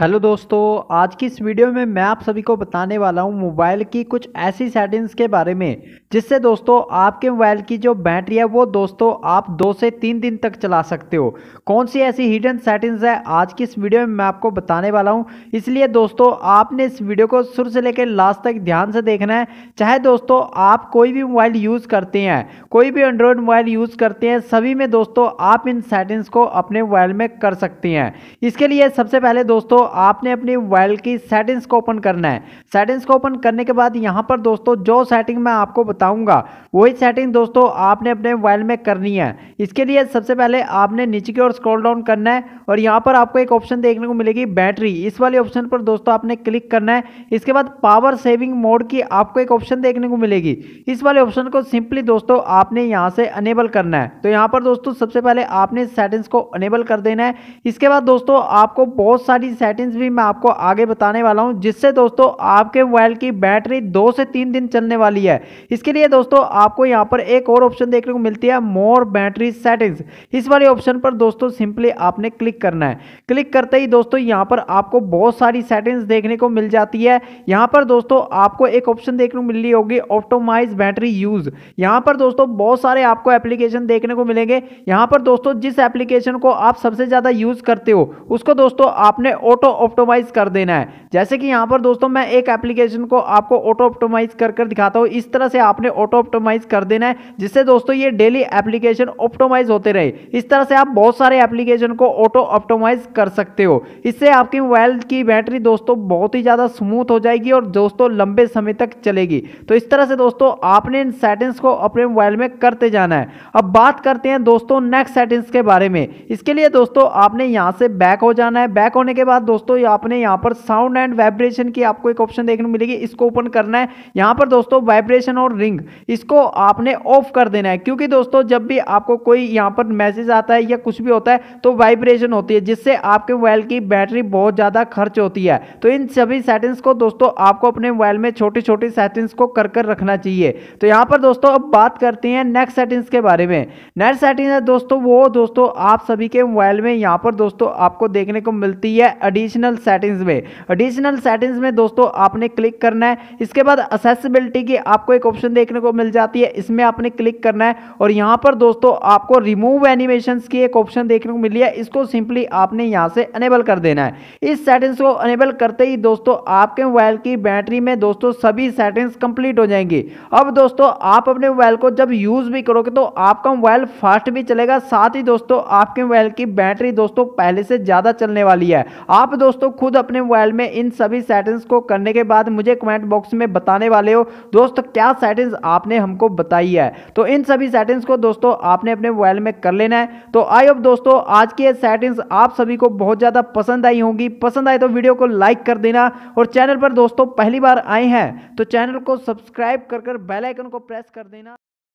hello दोस्तों आज की इस वीडियो में मैं आप सभी को बताने वाला हूं मोबाइल की कुछ ऐसी सेटिंग्स के बारे में जिससे दोस्तों आपके मोबाइल की जो बैटरी है वो दोस्तों आप दो से तीन दिन तक चला सकते हो कौन सी ऐसी हिडन सेटिंग्स है आज की इस वीडियो में मैं आपको बताने वाला हूं इसलिए दोस्तों आपने इस वीडियो को शुरू से लेकर लास्ट तक ध्यान से देखना है चाहे दोस्तों आप कोई भी मोबाइल यूज़ करते हैं कोई भी एंड्रॉयड मोबाइल यूज़ करते हैं सभी में दोस्तों आप इन सेटिंग्स को अपने मोबाइल में कर सकते हैं इसके लिए सबसे पहले दोस्तों दोस्तों आपने अपनी मोबाइल की सेटिंग्स को ओपन करना है सेटिंग्स को ओपन करने के बाद यहाँ पर दोस्तों जो सेटिंग मैं आपको बताऊँगा वही सेटिंग दोस्तों आपने अपने मोबाइल में करनी है इसके लिए सबसे पहले आपने नीचे की ओर स्क्रॉल डाउन करना है और यहाँ पर आपको एक ऑप्शन देखने को मिलेगी बैटरी इस वाले ऑप्शन पर दोस्तों आपने क्लिक करना है इसके बाद पावर सेविंग मोड की आपको एक ऑप्शन देखने को मिलेगी इस वाले ऑप्शन को सिंपली दोस्तों आपने यहाँ से अनेबल करना है तो यहाँ पर दोस्तों सबसे पहले आपने सेटिंग्स को अनेबल कर देना है इसके बाद दोस्तों आपको बहुत सारी सेटिंग सेटिंग्स भी मैं आपको आगे बताने वाला हूँ जिससे दोस्तों आपके मोबाइल की बैटरी दो से तीन दिन चलने वाली है इसके लिए दोस्तों आपको यहाँ पर एक और ऑप्शन देखने को मिलती है मोर बैटरी सेटिंग्स इस वाले ऑप्शन पर दोस्तों सिंपली आपने क्लिक करना है क्लिक करते ही दोस्तों यहाँ पर आपको बहुत सारी सेटिंग्स देखने को मिल जाती है यहाँ पर दोस्तों आपको एक ऑप्शन देखने को मिल रही होगी ऑप्टोमाइज बैटरी यूज़ यहाँ पर दोस्तों बहुत सारे आपको एप्लीकेशन देखने को मिलेंगे यहाँ पर दोस्तों जिस एप्लीकेशन को आप सबसे ज़्यादा यूज़ करते हो उसको दोस्तों आपने ऑटो ऑटो ऑप्टोमाइज कर देना है जैसे कि यहाँ पर दोस्तों मैं एक एप्लीकेशन को आपको ऑटो ऑप्टोमाइज कर कर दिखाता हूँ इस तरह से आपने ऑटो ऑप्टोमाइज कर देना है जिससे दोस्तों ये डेली एप्लीकेशन ऑप्टोमाइज होते रहे इस तरह से आप बहुत सारे एप्लीकेशन को ऑटो ऑप्टोमाइज कर सकते हो इससे आपकी मोबाइल की बैटरी दोस्तों बहुत ही ज़्यादा स्मूथ हो जाएगी और दोस्तों लंबे समय तक चलेगी तो इस तरह से दोस्तों आपने इन सेटिंग्स को अपने मोबाइल में करते जाना है अब बात करते हैं दोस्तों नेक्स्ट सेटिंग्स के बारे में इसके लिए दोस्तों आपने यहाँ से बैक हो जाना है बैक होने के बाद दोस्तों ये आपने यहाँ पर साउंड एंड वाइब्रेशन की आपको एक ऑप्शन देखने को मिलेगी इसको ओपन करना है यहाँ पर दोस्तों वाइब्रेशन और रिंग इसको आपने ऑफ कर देना है क्योंकि दोस्तों जब भी आपको कोई यहाँ पर मैसेज आता है या कुछ भी होता है तो वाइब्रेशन होती है जिससे आपके मोबाइल की बैटरी बहुत ज़्यादा खर्च होती है तो इन सभी सेटिंग्स को दोस्तों आपको अपने मोबाइल में छोटी छोटी सेटिंग्स को कर कर रखना चाहिए तो यहाँ पर दोस्तों अब बात करते हैं नेक्स्ट सेटिंग्स के बारे में नेक्स्ट सेटिंग है दोस्तों वो दोस्तों आप सभी के मोबाइल में यहाँ पर दोस्तों आपको देखने को मिलती है अडी एडिशनल सेटिंग्स में एडिशनल सेटिंग्स में दोस्तों आपने क्लिक करना है इसके बाद असेसिबिलिटी की आपको एक ऑप्शन देखने को मिल जाती है इसमें आपने क्लिक करना है और यहाँ पर दोस्तों आपको रिमूव एनिमेशन की एक ऑप्शन देखने को मिली है इसको सिंपली आपने यहाँ से अनेबल कर देना है इस सेटिंग्स को अनेबल करते ही दोस्तों आपके मोबाइल की बैटरी में दोस्तों सभी सेटिंग्स कंप्लीट हो जाएंगी अब दोस्तों आप अपने मोबाइल को जब यूज़ भी करोगे तो आपका मोबाइल फास्ट भी चलेगा साथ ही दोस्तों आपके मोबाइल की बैटरी दोस्तों पहले से ज़्यादा चलने वाली है आप आप दोस्तों खुद अपने मोबाइल में इन सभी सेटिंग्स को करने के बाद मुझे कमेंट बॉक्स में बताने वाले हो दोस्तों क्या सेटिंग्स आपने हमको बताई है तो इन सभी सेटिंग्स को दोस्तों आपने अपने मोबाइल में कर लेना है तो आई होप दोस्तों आज की ये सेटिंग्स आप सभी को बहुत ज़्यादा पसंद आई होंगी पसंद आए तो वीडियो को लाइक कर देना और चैनल पर दोस्तों पहली बार आए हैं तो चैनल को सब्सक्राइब कर कर बेलाइकन को प्रेस कर देना